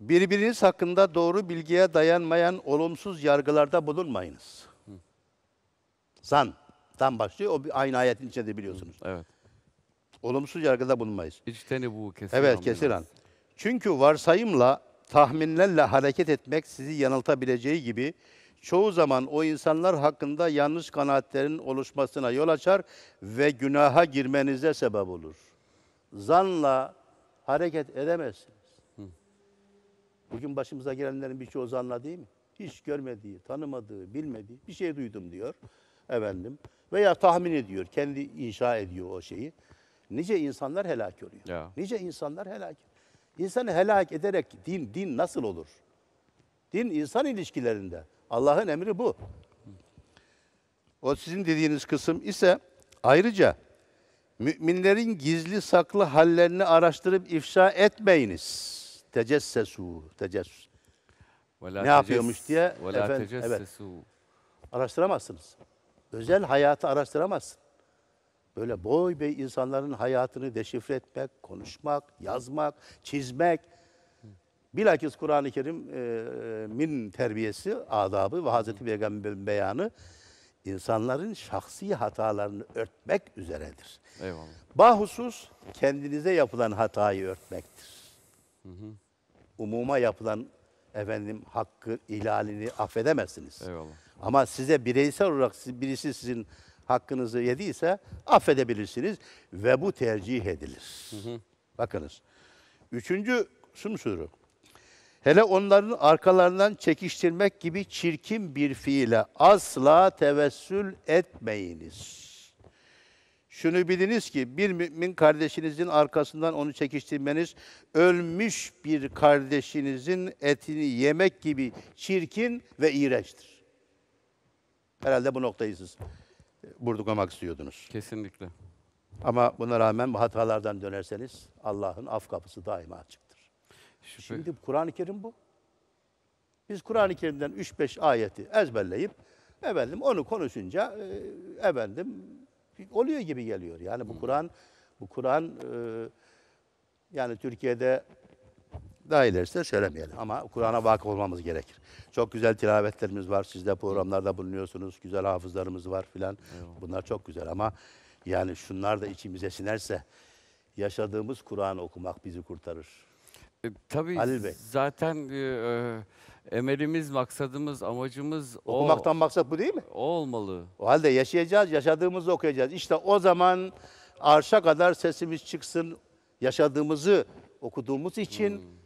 Birbiriniz hakkında doğru bilgiye dayanmayan olumsuz yargılarda bulunmayınız. Hı. Zan. Tam başlıyor. O bir aynı ayetin içinde biliyorsunuz. Hı. Evet. Olumsuz yargıda bulunmayız. İçteni bu kesin. Evet kesin an. Çünkü varsayımla, tahminlerle hareket etmek sizi yanıltabileceği gibi çoğu zaman o insanlar hakkında yanlış kanaatlerin oluşmasına yol açar ve günaha girmenize sebep olur. Zanla hareket edemezsin. Bugün başımıza gelenlerin birçoğu zanla değil mi? Hiç görmediği, tanımadığı, bilmediği bir şey duydum diyor efendim. Veya tahmin ediyor, kendi inşa ediyor o şeyi. Nice insanlar helak oluyor. Ya. Nice insanlar helak. İnsanı helak ederek din din nasıl olur? Din insan ilişkilerinde. Allah'ın emri bu. O sizin dediğiniz kısım ise ayrıca müminlerin gizli saklı hallerini araştırıp ifşa etmeyiniz tecessesu. Tecessüs. Vela ne yapıyormuş diye efendim, evet, araştıramazsınız. Özel hayatı araştıramazsın. Böyle boy bey insanların hayatını deşifre etmek, konuşmak, yazmak, çizmek. Bilakis Kur'an-ı Kerim e, e, min terbiyesi, adabı ve Hazreti Peygamber'in beyanı insanların şahsi hatalarını örtmek üzeredir. Eyvallah. Bahusus kendinize yapılan hatayı örtmektir. Hı hı umuma yapılan efendim hakkı ihlalini affedemezsiniz. Eyvallah. Ama size bireysel olarak birisi sizin hakkınızı yediyse affedebilirsiniz ve bu tercih edilir. Hı hı. Bakınız. Üçüncü sumsuru. Hele onların arkalarından çekiştirmek gibi çirkin bir fiile asla tevessül etmeyiniz. Şunu biliniz ki bir mümin kardeşinizin arkasından onu çekiştirmeniz ölmüş bir kardeşinizin etini yemek gibi çirkin ve iğrençtir. Herhalde bu noktayızız. siz vurgulamak e, istiyordunuz. Kesinlikle. Ama buna rağmen bu hatalardan dönerseniz Allah'ın af kapısı daima açıktır. Şüphe. Şimdi Kur'an-ı Kerim bu. Biz Kur'an-ı Kerim'den 3-5 ayeti ezberleyip efendim onu konuşunca e, efendim oluyor gibi geliyor. Yani bu hmm. Kur'an bu Kur'an e, yani Türkiye'de daha ilerisine söylemeyelim ama Kur'an'a vakıf olmamız gerekir. Çok güzel tilavetlerimiz var. Siz de programlarda bulunuyorsunuz. Güzel hafızlarımız var filan. Bunlar çok güzel ama yani şunlar da içimize sinerse yaşadığımız Kur'an okumak bizi kurtarır. E, tabii Halil Bey. zaten e, e Emelimiz, maksadımız, amacımız o. Okumaktan maksat bu değil mi? O olmalı. O halde yaşayacağız, yaşadığımızı okuyacağız. İşte o zaman arşa kadar sesimiz çıksın, yaşadığımızı okuduğumuz için... Hmm